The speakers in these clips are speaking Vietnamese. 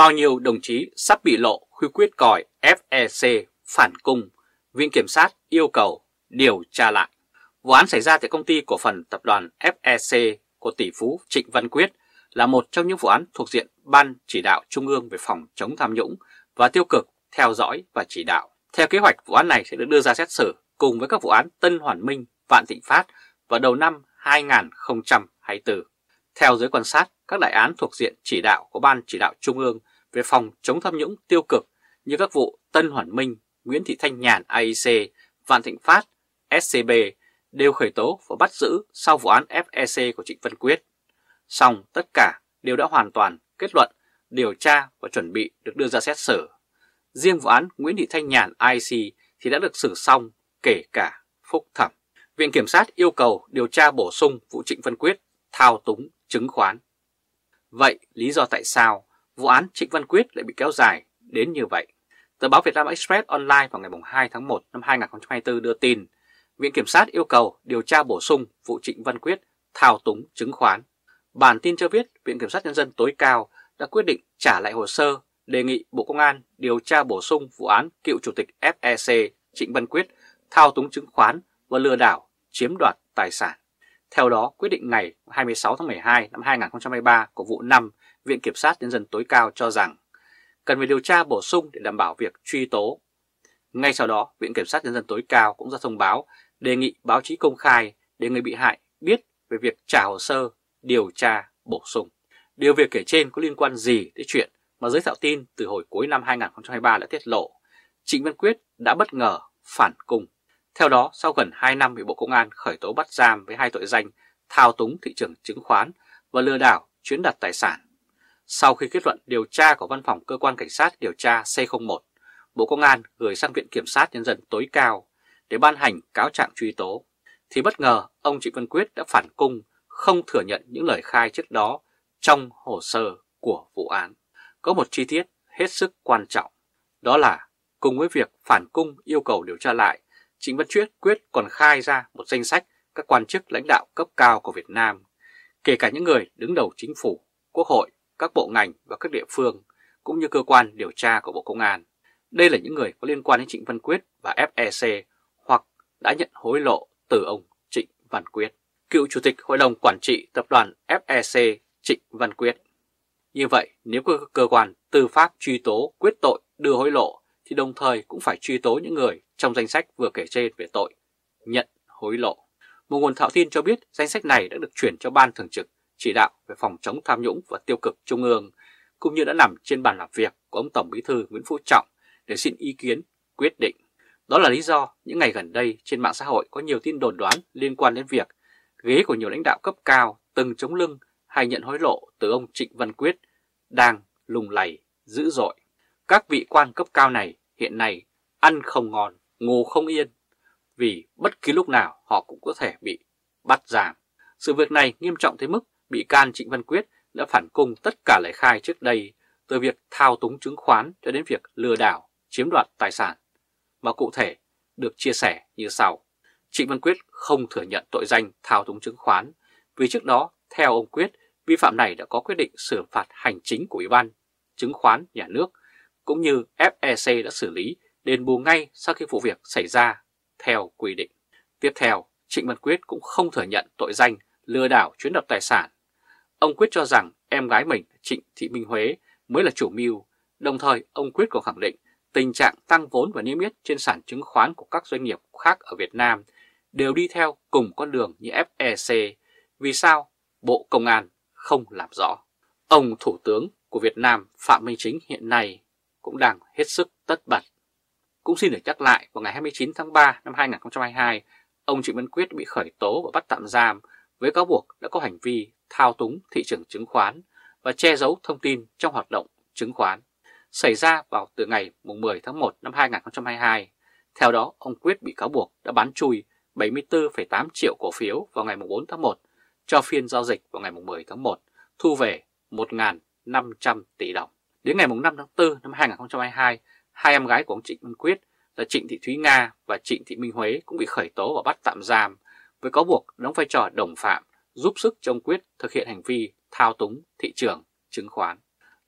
bao nhiêu đồng chí sắp bị lộ khi quyết còi FEC phản cung, Viện Kiểm sát yêu cầu điều tra lại. Vụ án xảy ra tại công ty cổ phần tập đoàn FEC của tỷ phú Trịnh Văn Quyết là một trong những vụ án thuộc diện Ban Chỉ đạo Trung ương về phòng chống tham nhũng và tiêu cực theo dõi và chỉ đạo. Theo kế hoạch, vụ án này sẽ được đưa ra xét xử cùng với các vụ án Tân Hoàn Minh, Vạn Thịnh Phát vào đầu năm 2024. Theo giới quan sát, các đại án thuộc diện chỉ đạo của Ban Chỉ đạo Trung ương về phòng chống tham nhũng tiêu cực như các vụ Tân Hoàn Minh, Nguyễn Thị Thanh Nhàn AIC, Văn Thịnh Phát, SCB đều khởi tố và bắt giữ sau vụ án FEC của Trịnh Văn Quyết. Song tất cả đều đã hoàn toàn kết luận, điều tra và chuẩn bị được đưa ra xét xử. Riêng vụ án Nguyễn Thị Thanh Nhàn IC thì đã được xử xong kể cả phúc thẩm. Viện Kiểm sát yêu cầu điều tra bổ sung vụ Trịnh Văn Quyết thao túng chứng khoán. Vậy lý do tại sao vụ án Trịnh Văn Quyết lại bị kéo dài đến như vậy. Tờ báo Việt Nam Express Online vào ngày 2 tháng 1 năm 2024 đưa tin Viện Kiểm sát yêu cầu điều tra bổ sung vụ Trịnh Văn Quyết thao túng chứng khoán. Bản tin cho biết Viện Kiểm sát Nhân dân tối cao đã quyết định trả lại hồ sơ đề nghị Bộ Công an điều tra bổ sung vụ án cựu Chủ tịch FEC Trịnh Văn Quyết thao túng chứng khoán và lừa đảo chiếm đoạt tài sản. Theo đó, quyết định ngày 26 tháng 12 năm 2023 của vụ 5 Viện Kiểm sát Nhân dân tối cao cho rằng cần phải điều tra bổ sung để đảm bảo việc truy tố. Ngay sau đó, Viện Kiểm sát Nhân dân tối cao cũng ra thông báo đề nghị báo chí công khai để người bị hại biết về việc trả hồ sơ điều tra bổ sung. Điều việc kể trên có liên quan gì đến chuyện mà giới tạo tin từ hồi cuối năm 2023 đã tiết lộ, Trịnh Văn Quyết đã bất ngờ phản cung. Theo đó, sau gần 2 năm bị Bộ Công an khởi tố bắt giam với hai tội danh thao túng thị trường chứng khoán và lừa đảo chuyến đặt tài sản, sau khi kết luận điều tra của Văn phòng Cơ quan Cảnh sát điều tra C01, Bộ Công an gửi sang Viện Kiểm sát Nhân dân tối cao để ban hành cáo trạng truy tố, thì bất ngờ ông Trịnh Văn Quyết đã phản cung không thừa nhận những lời khai trước đó trong hồ sơ của vụ án. Có một chi tiết hết sức quan trọng, đó là cùng với việc phản cung yêu cầu điều tra lại, Trịnh Văn Quyết quyết còn khai ra một danh sách các quan chức lãnh đạo cấp cao của Việt Nam, kể cả những người đứng đầu chính phủ, quốc hội các bộ ngành và các địa phương, cũng như cơ quan điều tra của Bộ Công an. Đây là những người có liên quan đến Trịnh Văn Quyết và FEC hoặc đã nhận hối lộ từ ông Trịnh Văn Quyết, cựu Chủ tịch Hội đồng Quản trị Tập đoàn FEC Trịnh Văn Quyết. Như vậy, nếu cơ, cơ quan tư pháp truy tố quyết tội đưa hối lộ thì đồng thời cũng phải truy tố những người trong danh sách vừa kể trên về tội nhận hối lộ. Một nguồn thạo tin cho biết danh sách này đã được chuyển cho Ban Thường trực chỉ đạo về phòng chống tham nhũng và tiêu cực trung ương, cũng như đã nằm trên bàn làm việc của ông Tổng Bí thư Nguyễn Phú Trọng để xin ý kiến quyết định. Đó là lý do những ngày gần đây trên mạng xã hội có nhiều tin đồn đoán liên quan đến việc ghế của nhiều lãnh đạo cấp cao từng chống lưng hay nhận hối lộ từ ông Trịnh Văn Quyết đang lùng lầy dữ dội. Các vị quan cấp cao này hiện nay ăn không ngon, ngủ không yên vì bất kỳ lúc nào họ cũng có thể bị bắt giảm. Sự việc này nghiêm trọng tới mức bị can Trịnh Văn Quyết đã phản cung tất cả lời khai trước đây từ việc thao túng chứng khoán cho đến việc lừa đảo, chiếm đoạt tài sản. Và cụ thể được chia sẻ như sau. Trịnh Văn Quyết không thừa nhận tội danh thao túng chứng khoán vì trước đó, theo ông Quyết, vi phạm này đã có quyết định xử phạt hành chính của Ủy ban chứng khoán nhà nước cũng như FEC đã xử lý đền bù ngay sau khi vụ việc xảy ra theo quy định. Tiếp theo, Trịnh Văn Quyết cũng không thừa nhận tội danh lừa đảo chiếm đoạt tài sản Ông Quyết cho rằng em gái mình Trịnh Thị Minh Huế mới là chủ mưu, đồng thời ông Quyết còn khẳng định tình trạng tăng vốn và niêm yết trên sản chứng khoán của các doanh nghiệp khác ở Việt Nam đều đi theo cùng con đường như FEC, vì sao Bộ Công an không làm rõ. Ông Thủ tướng của Việt Nam Phạm Minh Chính hiện nay cũng đang hết sức tất bật. Cũng xin được nhắc lại, vào ngày 29 tháng 3 năm 2022, ông Trịnh Văn Quyết bị khởi tố và bắt tạm giam với cáo buộc đã có hành vi thao túng thị trường chứng khoán và che giấu thông tin trong hoạt động chứng khoán xảy ra vào từ ngày 10 tháng 1 năm 2022. Theo đó, ông Quyết bị cáo buộc đã bán chui 74,8 triệu cổ phiếu vào ngày 4 tháng 1 cho phiên giao dịch vào ngày 10 tháng 1, thu về 1.500 tỷ đồng. Đến ngày 5 tháng 4 năm 2022, hai em gái của ông Trịnh Văn Quyết là Trịnh Thị Thúy Nga và Trịnh Thị Minh Huế cũng bị khởi tố và bắt tạm giam với cáo buộc đóng vai trò đồng phạm giúp sức cho ông Quyết thực hiện hành vi thao túng thị trường chứng khoán.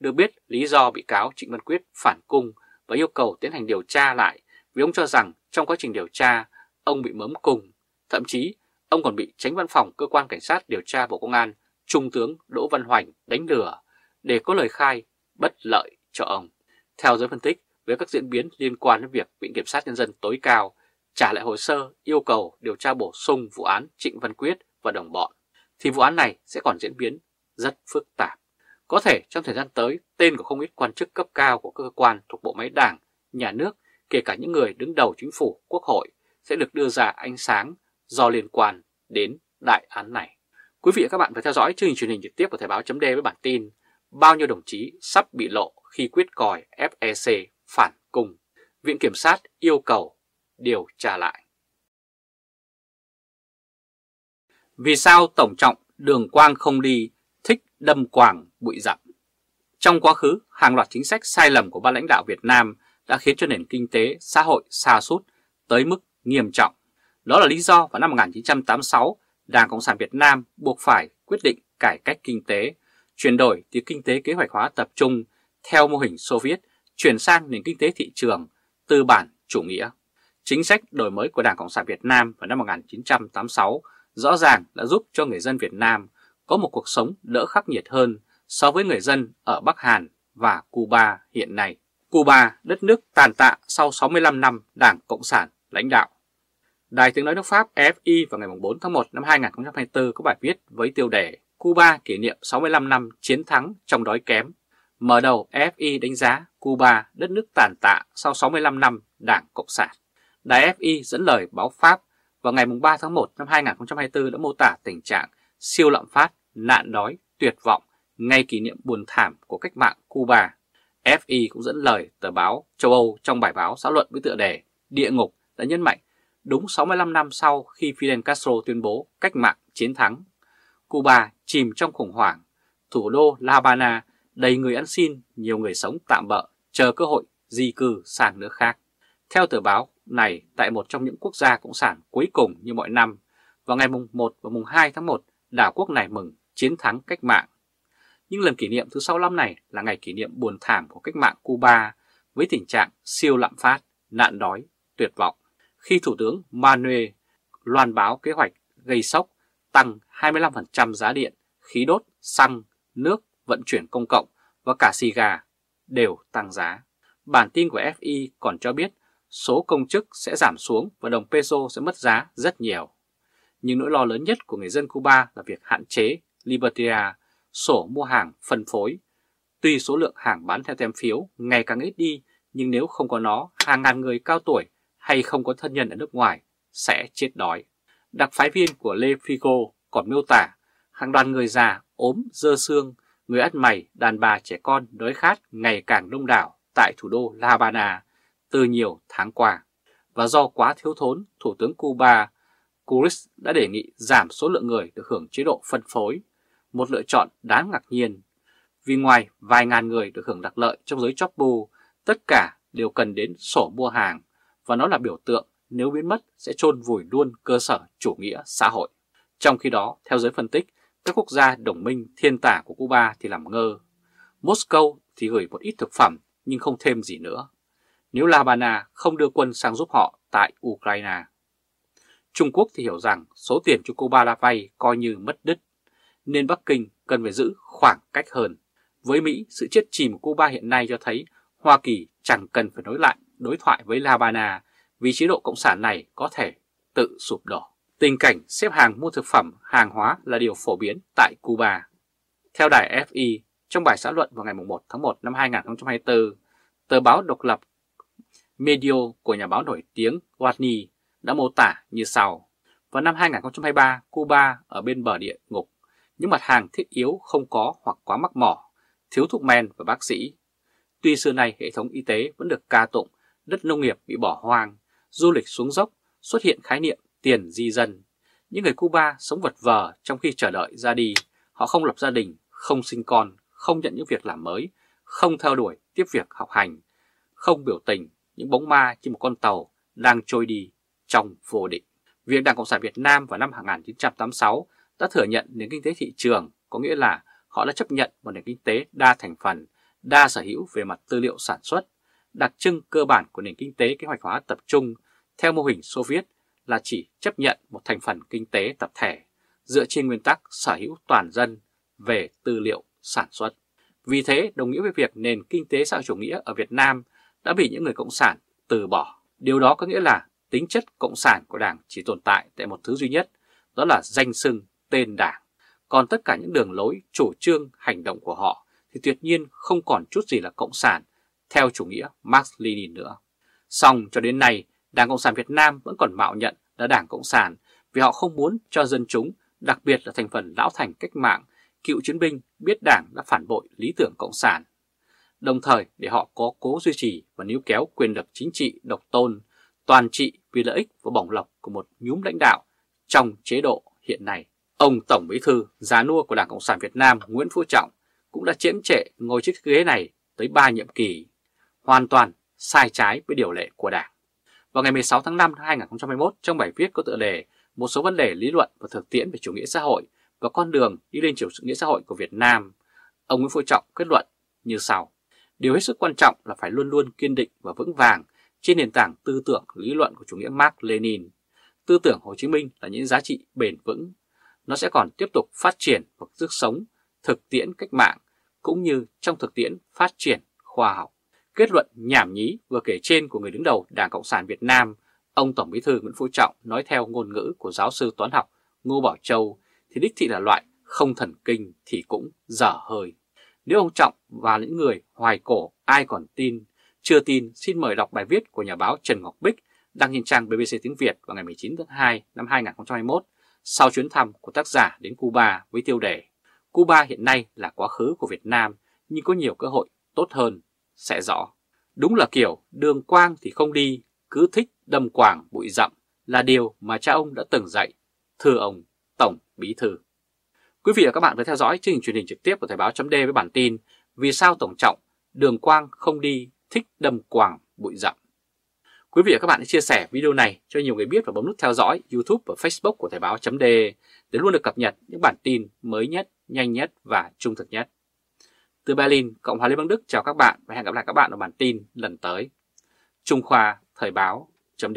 Được biết lý do bị cáo Trịnh Văn Quyết phản cung và yêu cầu tiến hành điều tra lại vì ông cho rằng trong quá trình điều tra ông bị mớm cung, thậm chí ông còn bị tránh văn phòng cơ quan cảnh sát điều tra Bộ Công an Trung tướng Đỗ Văn Hoành đánh lừa để có lời khai bất lợi cho ông. Theo giới phân tích, với các diễn biến liên quan đến việc Viện Kiểm sát Nhân dân tối cao trả lại hồ sơ yêu cầu điều tra bổ sung vụ án Trịnh Văn Quyết và đồng bọn thì vụ án này sẽ còn diễn biến rất phức tạp. Có thể trong thời gian tới, tên của không ít quan chức cấp cao của các cơ quan thuộc bộ máy đảng, nhà nước, kể cả những người đứng đầu chính phủ, quốc hội sẽ được đưa ra ánh sáng do liên quan đến đại án này. Quý vị và các bạn phải theo dõi chương trình truyền hình trực tiếp của Thời báo chấm với bản tin Bao nhiêu đồng chí sắp bị lộ khi quyết còi FEC phản cung. Viện Kiểm sát yêu cầu điều tra lại. Vì sao Tổng trọng đường quang không đi, thích đâm quàng bụi rậm? Trong quá khứ, hàng loạt chính sách sai lầm của ban lãnh đạo Việt Nam đã khiến cho nền kinh tế, xã hội xa sút tới mức nghiêm trọng. Đó là lý do vào năm 1986, Đảng Cộng sản Việt Nam buộc phải quyết định cải cách kinh tế, chuyển đổi từ kinh tế kế hoạch hóa tập trung theo mô hình Xô Viết chuyển sang nền kinh tế thị trường, tư bản, chủ nghĩa. Chính sách đổi mới của Đảng Cộng sản Việt Nam vào năm 1986 rõ ràng đã giúp cho người dân Việt Nam có một cuộc sống đỡ khắc nghiệt hơn so với người dân ở Bắc Hàn và Cuba hiện nay. Cuba, đất nước tàn tạ sau 65 năm Đảng Cộng sản lãnh đạo. Đài tiếng nói nước Pháp FI vào ngày 4 tháng 1 năm 2024 có bài viết với tiêu đề Cuba kỷ niệm 65 năm chiến thắng trong đói kém. Mở đầu FI đánh giá Cuba đất nước tàn tạ sau 65 năm Đảng Cộng sản. Đài FI dẫn lời báo Pháp vào ngày 3 tháng 1 năm 2024 đã mô tả tình trạng siêu lạm phát, nạn đói, tuyệt vọng ngay kỷ niệm buồn thảm của cách mạng Cuba. FI cũng dẫn lời tờ báo châu Âu trong bài báo xã luận với tựa đề Địa ngục đã nhấn mạnh đúng 65 năm sau khi Fidel Castro tuyên bố cách mạng chiến thắng. Cuba chìm trong khủng hoảng, thủ đô La Habana đầy người ăn xin, nhiều người sống tạm bợ, chờ cơ hội di cư sang nước khác. Theo tờ báo này tại một trong những quốc gia cộng sản cuối cùng như mọi năm vào ngày mùng 1 và mùng 2 tháng 1 đảo quốc này mừng chiến thắng cách mạng. Nhưng lần kỷ niệm thứ 65 này là ngày kỷ niệm buồn thảm của cách mạng Cuba với tình trạng siêu lạm phát, nạn đói, tuyệt vọng. Khi Thủ tướng Manuel loan báo kế hoạch gây sốc tăng 25% giá điện, khí đốt, xăng, nước, vận chuyển công cộng và cả xì gà đều tăng giá. Bản tin của FI còn cho biết số công chức sẽ giảm xuống và đồng peso sẽ mất giá rất nhiều. Nhưng nỗi lo lớn nhất của người dân Cuba là việc hạn chế Libertia sổ mua hàng phân phối. Tuy số lượng hàng bán theo tem phiếu ngày càng ít đi, nhưng nếu không có nó, hàng ngàn người cao tuổi hay không có thân nhân ở nước ngoài sẽ chết đói. Đặc phái viên của Le Figo còn miêu tả hàng đoàn người già, ốm, dơ xương, người ăn mày, đàn bà trẻ con đói khát ngày càng đông đảo tại thủ đô La Habana từ nhiều tháng qua. Và do quá thiếu thốn, Thủ tướng Cuba Curis đã đề nghị giảm số lượng người được hưởng chế độ phân phối, một lựa chọn đáng ngạc nhiên. Vì ngoài vài ngàn người được hưởng đặc lợi trong giới chóp bu, tất cả đều cần đến sổ mua hàng và nó là biểu tượng nếu biến mất sẽ chôn vùi luôn cơ sở chủ nghĩa xã hội. Trong khi đó, theo giới phân tích, các quốc gia đồng minh thiên tả của Cuba thì làm ngơ. Moscow thì gửi một ít thực phẩm nhưng không thêm gì nữa nếu La Habana không đưa quân sang giúp họ tại Ukraine. Trung Quốc thì hiểu rằng số tiền cho Cuba đã vay coi như mất đứt, nên Bắc Kinh cần phải giữ khoảng cách hơn. Với Mỹ, sự chết chìm của Cuba hiện nay cho thấy Hoa Kỳ chẳng cần phải nối lại đối thoại với La Habana vì chế độ cộng sản này có thể tự sụp đổ. Tình cảnh xếp hàng mua thực phẩm, hàng hóa là điều phổ biến tại Cuba. Theo đài FI, e, trong bài xã luận vào ngày 1 tháng 1 năm 2024, tờ báo độc lập Medio của nhà báo nổi tiếng Watney đã mô tả như sau. Vào năm 2023, Cuba ở bên bờ địa ngục, những mặt hàng thiết yếu không có hoặc quá mắc mỏ, thiếu thuốc men và bác sĩ. Tuy xưa nay hệ thống y tế vẫn được ca tụng, đất nông nghiệp bị bỏ hoang, du lịch xuống dốc, xuất hiện khái niệm tiền di dân. Những người Cuba sống vật vờ trong khi chờ đợi ra đi, họ không lập gia đình, không sinh con, không nhận những việc làm mới, không theo đuổi tiếp việc học hành, không biểu tình, những bóng ma trên một con tàu đang trôi đi trong vô định. Việc Đảng Cộng sản Việt Nam vào năm 1986 đã thừa nhận nền kinh tế thị trường, có nghĩa là họ đã chấp nhận một nền kinh tế đa thành phần, đa sở hữu về mặt tư liệu sản xuất, đặc trưng cơ bản của nền kinh tế kế hoạch hóa tập trung theo mô hình Xô Viết là chỉ chấp nhận một thành phần kinh tế tập thể dựa trên nguyên tắc sở hữu toàn dân về tư liệu sản xuất. Vì thế, đồng nghĩa với việc nền kinh tế xã hội chủ nghĩa ở Việt Nam đã bị những người Cộng sản từ bỏ. Điều đó có nghĩa là tính chất Cộng sản của Đảng chỉ tồn tại tại một thứ duy nhất, đó là danh xưng tên Đảng. Còn tất cả những đường lối, chủ trương, hành động của họ thì tuyệt nhiên không còn chút gì là Cộng sản theo chủ nghĩa Marx-Lenin nữa. Song cho đến nay, Đảng Cộng sản Việt Nam vẫn còn mạo nhận là Đảng Cộng sản vì họ không muốn cho dân chúng, đặc biệt là thành phần lão thành cách mạng, cựu chiến binh biết Đảng đã phản bội lý tưởng Cộng sản đồng thời để họ có cố duy trì và níu kéo quyền lực chính trị độc tôn, toàn trị vì lợi ích và bỏng lọc của một nhúm lãnh đạo trong chế độ hiện nay. Ông Tổng Bí Thư, giá nua của Đảng Cộng sản Việt Nam Nguyễn Phú Trọng cũng đã chiếm trệ ngồi chiếc ghế này tới 3 nhiệm kỳ, hoàn toàn sai trái với điều lệ của Đảng. Vào ngày 16 tháng 5 năm 2021, trong bài viết có tựa đề Một số vấn đề lý luận và thực tiễn về chủ nghĩa xã hội và con đường đi lên chủ nghĩa xã hội của Việt Nam, ông Nguyễn Phú Trọng kết luận như sau. Điều hết sức quan trọng là phải luôn luôn kiên định và vững vàng trên nền tảng tư tưởng lý luận của chủ nghĩa Mark Lenin. Tư tưởng Hồ Chí Minh là những giá trị bền vững. Nó sẽ còn tiếp tục phát triển và sức sống, thực tiễn cách mạng, cũng như trong thực tiễn phát triển khoa học. Kết luận nhảm nhí vừa kể trên của người đứng đầu Đảng Cộng sản Việt Nam, ông Tổng Bí thư Nguyễn Phú Trọng nói theo ngôn ngữ của giáo sư toán học Ngô Bảo Châu thì đích thị là loại không thần kinh thì cũng dở hơi. Nếu ông Trọng và những người hoài cổ ai còn tin, chưa tin xin mời đọc bài viết của nhà báo Trần Ngọc Bích đăng trên trang BBC tiếng Việt vào ngày 19 tháng 2 năm 2021 sau chuyến thăm của tác giả đến Cuba với tiêu đề Cuba hiện nay là quá khứ của Việt Nam nhưng có nhiều cơ hội tốt hơn, sẽ rõ. Đúng là kiểu đường quang thì không đi, cứ thích đâm quảng bụi rậm là điều mà cha ông đã từng dạy, thưa ông Tổng Bí Thư. Quý vị và các bạn vừa theo dõi chương trình truyền hình trực tiếp của Thời báo chấm với bản tin Vì sao Tổng Trọng Đường Quang không đi thích đâm quàng bụi rậm. Quý vị và các bạn hãy chia sẻ video này cho nhiều người biết và bấm nút theo dõi YouTube và Facebook của Thời báo chấm để luôn được cập nhật những bản tin mới nhất, nhanh nhất và trung thực nhất. Từ Berlin, Cộng hòa Liên bang Đức chào các bạn và hẹn gặp lại các bạn ở bản tin lần tới. Trung Khoa Thời báo chấm